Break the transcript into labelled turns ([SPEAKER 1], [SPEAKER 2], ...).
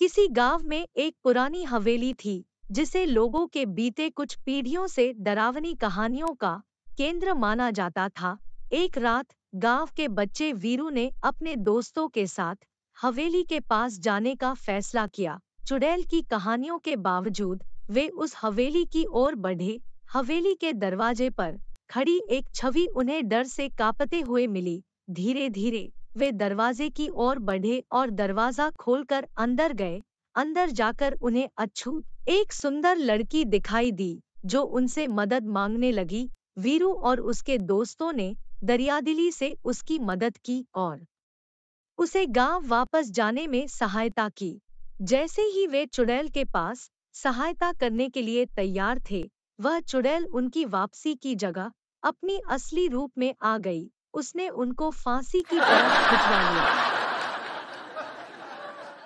[SPEAKER 1] किसी गांव में एक पुरानी हवेली थी जिसे लोगों के बीते कुछ पीढ़ियों से डरावनी कहानियों का केंद्र माना जाता था एक रात गांव के बच्चे वीरू ने अपने दोस्तों के साथ हवेली के पास जाने का फैसला किया चुड़ैल की कहानियों के बावजूद वे उस हवेली की ओर बढ़े हवेली के दरवाजे पर खड़ी एक छवि उन्हें डर से कांपते हुए मिली धीरे धीरे वे दरवाजे की ओर बढ़े और दरवाजा खोलकर अंदर गए अंदर जाकर उन्हें अछूत एक सुंदर लड़की दिखाई दी जो उनसे मदद मांगने लगी वीरू और उसके दोस्तों ने दरियादिली से उसकी मदद की और उसे गांव वापस जाने में सहायता की जैसे ही वे चुड़ैल के पास सहायता करने के लिए तैयार थे वह चुड़ैल उनकी वापसी की जगह अपनी असली रूप में आ गई उसने उनको फांसी की तरफ खिंचवा लिया